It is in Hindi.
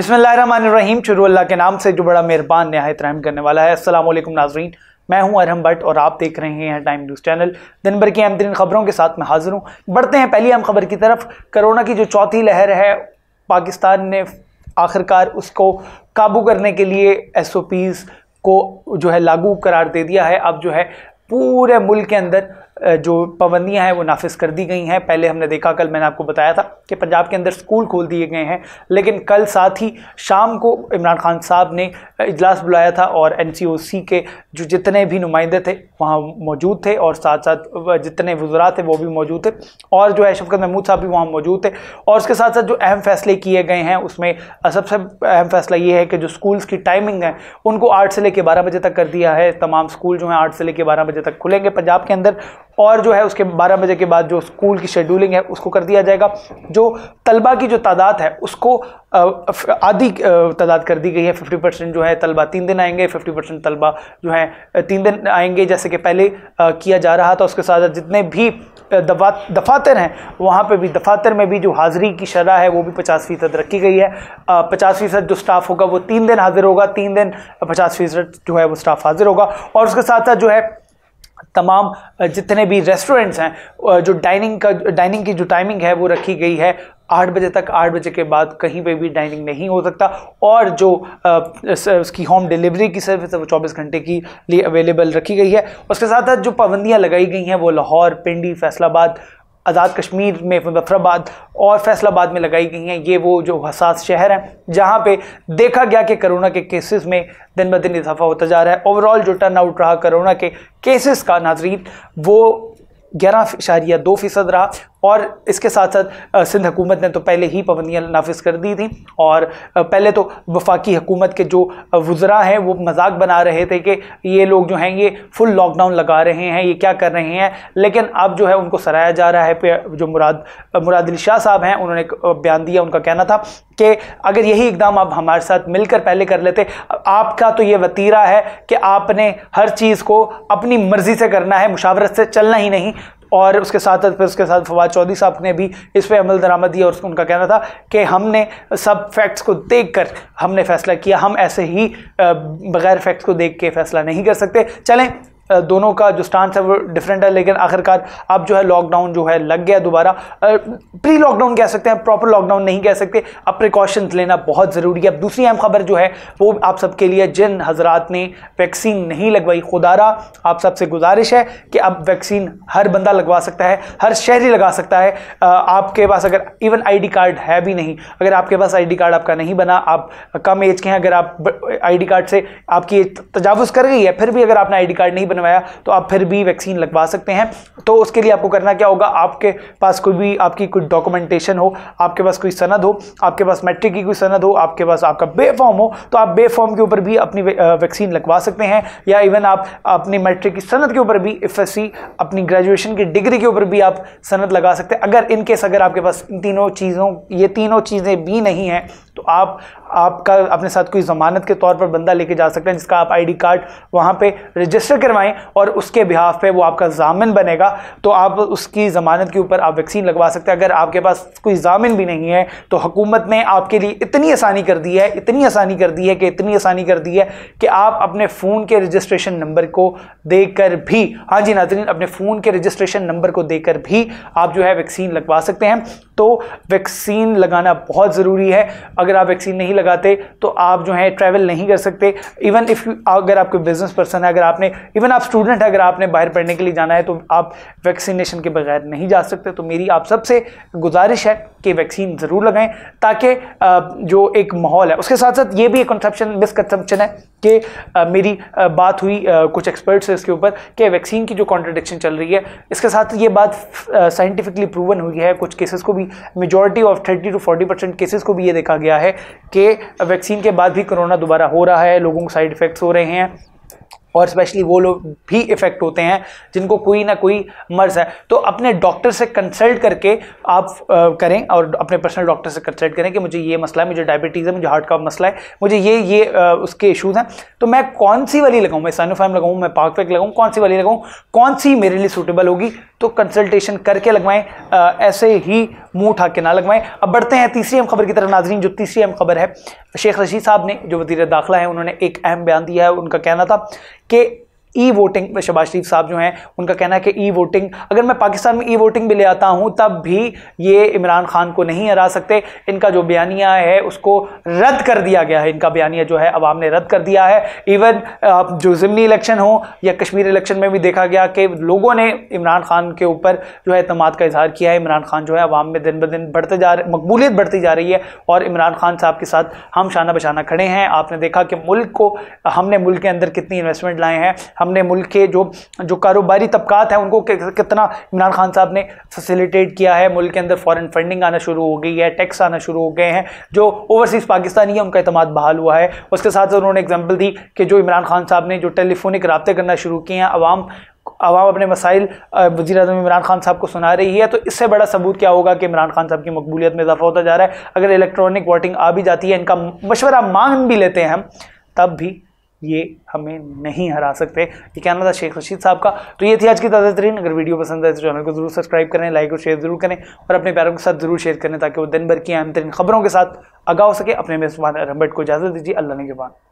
बिसमीम शुरू अल्लाह के नाम से जो बड़ा मेहरबान नहायत रहम करने वाला है असल नाजरीन मैं हूं अरहम भट्ट और आप देख रहे हैं टाइम न्यूज़ चैनल दिन भर की अहम तरीन खबरों के साथ मैं हाजिर हूं बढ़ते हैं पहली अहम खबर की तरफ कोरोना की जो चौथी लहर है पाकिस्तान ने आखिरकार उसको काबू करने के लिए एस को जो है लागू करार दे दिया है अब जो है पूरे मुल्क के अंदर जो पाबंदियाँ हैं वो नाफिज कर दी गई हैं पहले हमने देखा कल मैंने आपको बताया था कि पंजाब के अंदर स्कूल खोल दिए गए हैं लेकिन कल साथ ही शाम को इमरान खान साहब ने इजलास बुलाया था और एन के जो जितने भी नुमाइंदे थे वहाँ मौजूद थे और साथ साथ जितने वजरा थे वो भी मौजूद थे और जो है शफकत महमूद साहब भी वहाँ मौजूद थे और उसके साथ साथ जो अहम फैसले किए गए हैं उसमें सबसे अहम फैसला ये है कि जो स्कूल्स की टाइमिंग है उनको आठ से लेकर बारह बजे तक कर दिया है तमाम स्कूल जो हैं आठ से लेकर बारह बजे तक खुलेंगे पंजाब के अंदर और जो है उसके बारह बजे के बाद जो स्कूल की शेड्यूलिंग है उसको कर दिया जाएगा जो तलबा की जो तादाद है उसको आधी तादाद कर दी गई है फिफ्टी परसेंट जो है तलबा तीन दिन आएंगे फिफ्टी परसेंट तलबा जो है तीन दिन आएंगे जैसे कि पहले किया जा रहा था उसके साथ जितने भी दफातर हैं वहाँ पर भी दफातर में भी जो हाज़िरी की शरह है वो भी पचास फ़ीसद रखी गई है पचास फ़ीसद जो स्टाफ़ होगा वो तीन दिन हाज़िर होगा तीन दिन पचास फ़ीसद जो है वो स्टाफ़ हाज़िर होगा और उसके साथ साथ जो है तमाम जितने भी रेस्टोरेंट्स हैं जो डाइनिंग का डाइनिंग की जो टाइमिंग है वो रखी गई है आठ बजे तक आठ बजे के बाद कहीं पे भी डाइनिंग नहीं हो सकता और जो उसकी होम डिलीवरी की सर्विस है वो चौबीस घंटे की लिए अवेलेबल रखी गई है उसके साथ साथ जो पाबंदियाँ लगाई गई हैं वो लाहौर पिंडी फैसलाबाद आज़ाद कश्मीर में मुजफ्फराबाद और फैसलाबाद में लगाई गई हैं ये वो जो हसास शहर हैं जहाँ पे देखा गया कि कोरोना के केसेस में दिन ब दिन इजाफा होता जा रहा है ओवरऑल जो टर्न आउट रहा कोरोना के केसेस का नाजरीन वो ग्यारह इशारिया दो फ़ीसद रहा और इसके साथ साथ सिंध हुकूमत ने तो पहले ही पाबंदियाँ नाफिज कर दी थी और पहले तो वफाकी हुकूमत के जो वज्रा हैं वो मजाक बना रहे थे कि ये लोग जो हैं ये फुल लॉकडाउन लगा रहे हैं ये क्या कर रहे हैं लेकिन अब जो है उनको सराया जा रहा है जो मुराद मुराद अली शाह साहब हैं उन्होंने बयान दिया उनका कहना था कि अगर यही इकदाम आप हमारे साथ मिलकर पहले कर लेते आपका तो ये वतीरा है कि आपने हर चीज़ को अपनी मर्ज़ी से करना है मुशावरत से चलना ही नहीं और उसके साथ साथ फिर उसके साथ फवाद चौधरी साहब ने भी इस पर अमल दरामद दिया और उनका कहना था कि हमने सब फैक्ट्स को देख कर हमने फैसला किया हम ऐसे ही बगैर फैक्ट्स को देख के फैसला नहीं कर सकते चलें दोनों का जो स्टांस है वो डिफरेंट है लेकिन आखिरकार अब जो है लॉकडाउन जो है लग गया दोबारा प्री लॉकडाउन कह सकते हैं प्रॉपर लॉकडाउन नहीं कह सकते अब प्रिकॉशंस लेना बहुत ज़रूरी है अब दूसरी अहम खबर जो है वो आप सबके लिए जिन हजरात ने वैक्सीन नहीं लगवाई खुदारा आप सबसे गुजारिश है कि अब वैक्सीन हर बंदा लगवा सकता है हर शहरी लगा सकता है आपके पास अगर इवन डी कार्ड है भी नहीं अगर आपके पास डी कार्ड आपका नहीं बना आप कम एज के हैं अगर आप डी कार्ड से आपकी एज तजावज़ कर गई है फिर भी अगर आपने डी कार्ड नहीं बना बनवाया तो आप फिर भी वैक्सीन लगवा सकते हैं तो उसके लिए आपको करना क्या होगा आपके पास कोई भी आपकी कोई डॉक्यूमेंटेशन हो आपके पास कोई सनद हो आपके पास मैट्रिक की कोई सनद हो आपके पास आपका बे फॉर्म हो तो आप बे फॉर्म के ऊपर भी अपनी वैक्सीन लगवा सकते हैं या इवन आप अपनी मैट्रिक की सनद के ऊपर भी एफ अपनी ग्रेजुएशन की डिग्री के ऊपर भी आप सनद लगा सकते हैं अगर इनकेस अगर आपके पास इन तीनों चीज़ों ये तीनों चीज़ें भी नहीं हैं तो आप आपका अपने साथ कोई जमानत के तौर पर बंदा लेके जा सकते हैं जिसका आप आईडी कार्ड वहाँ पे रजिस्टर करवाएं और उसके बिहाफ पे वो आपका जामिन बनेगा तो आप उसकी ज़मानत के ऊपर आप वैक्सीन लगवा सकते हैं अगर आपके पास कोई जामिन भी नहीं है तो हुकूमत ने आपके लिए इतनी आसानी कर दी है इतनी आसानी कर दी है कि इतनी आसानी कर दी है कि आप अपने फ़ोन के रजिस्ट्रेशन नंबर को देकर भी हाँ जी नाजरीन अपने फ़ोन के रजिस्ट्रेशन नंबर को देकर भी आप जो है वैक्सीन लगवा सकते हैं तो वैक्सीन लगाना बहुत ज़रूरी है अगर आप वैक्सीन नहीं लगाते तो आप जो है ट्रैवल नहीं कर सकते इवन इफ अगर आपके बिजनेस पर्सन है अगर आपने इवन आप स्टूडेंट अगर आपने बाहर पढ़ने के लिए जाना है तो आप वैक्सीनेशन के बगैर नहीं जा सकते तो मेरी आप सबसे गुजारिश है कि वैक्सीन ज़रूर लगाएं ताकि जो एक माहौल है उसके साथ साथ ये भी एक कंसेप्शन मिसकनसेप्शन है कि मेरी बात हुई कुछ एक्सपर्ट्स से इसके ऊपर कि वैक्सीन की जो कॉन्ट्रडिक्शन चल रही है इसके साथ ये बात साइंटिफिकली प्रूवन हुई है कुछ केसेस को भी majority of thirty to forty percent cases को भी ये देखा गया है कि वैक्सीन के बाद भी कोरोना दोबारा हो रहा है लोगों को साइड इफ़ेक्ट्स हो रहे हैं और स्पेशली वो लोग भी इफेक्ट होते हैं जिनको कोई ना कोई मर्ज है तो अपने डॉक्टर से कंसल्ट करके आप आ, करें और अपने पर्सनल डॉक्टर से कंसल्ट करें कि मुझे ये मसला है मुझे डायबिटीज़ है मुझे हार्ट का मसला है मुझे ये ये आ, उसके इशूज़ हैं तो मैं कौन सी वाली लगाऊँ मैं साइनोफाइम लगाऊँ मैं पार्कवेक लगाऊँ कौन सी वाली लगाऊँ कौन सी मेरे लिए सूटेबल होगी तो कंसल्टेशन करके लगवाएं ऐसे ही मुंह उठा के ना लगवाएं अब बढ़ते हैं तीसरी अहम खबर की तरफ नाजरीन जो तीसरी अहम खबर है शेख रशीद साहब ने जो वजीर दाखिला है उन्होंने एक अहम बयान दिया है उनका कहना था कि ई वोटिंग शबाज शरीफ साहब जो हैं उनका कहना है कि ई वोटिंग अगर मैं पाकिस्तान में ई वोटिंग भी ले आता हूं तब भी ये इमरान खान को नहीं हरा सकते इनका जो बयानिया है उसको रद्द कर दिया गया है इनका बयानिया जो है अवाम ने रद्द कर दिया है इवन जो ज़मनी इलेक्शन हो या कश्मीर इलेक्शन में भी देखा गया कि लोगों ने इमरान खान के ऊपर जो है अतमाद का इजहार किया है इमरान खान जो है अवाम में दिन ब दिन बढ़ते जा रहे मकबूलियत बढ़ती जा रही है और इमरान खान साहब के साथ हम शाना बशाना खड़े हैं आपने देखा कि मुल्क को हमने मुल्क के अंदर कितनी इन्वेस्टमेंट लाए हैं हमने मुल्क के जो जो कारोबारी तबकात हैं उनको कितना इमरान खान साहब ने फैसिलिटेट किया है मुल्क के अंदर फॉरेन फंडिंग आना शुरू हो गई है टैक्स आना शुरू हो गए हैं जो ओवरसीज़ पाकिस्तानी है उनका अतमाद बहाल हुआ है उसके साथ साथ उन्होंने एग्जाम्पल दी कि जो इमरान खान साहब ने जो टेलीफोनिक रबते करना शुरू किए हैं आवाम आवाम अपने मसाइल वजी अजम इमरान खान साहब को सुना रही है तो इससे बड़ा सबूत क्या होगा कि इमरान खान साहब की मकबूलियत में इजाफा होता जा रहा है अगर इलेक्ट्रॉनिक वोटिंग आ भी जाती है इनका मशवरा मांग भी लेते हैं हम तब भी ये हमें नहीं हरा सकते ये कहना था मतलब शेख रशीद साहब का तो ये थी आज की ताज़ा तरीन अगर वीडियो पसंद आए तो चैनल को जरूर सब्सक्राइब करें लाइक और शेयर जरूर करें और अपने पैरों के साथ जरूर शेयर करें ताकि वो दिन भर की अहम तरीन खबरों के साथ आगा हो सके अपने मेजबान रमबट को इजाज़त दीजिए अल्लाह ने के बाद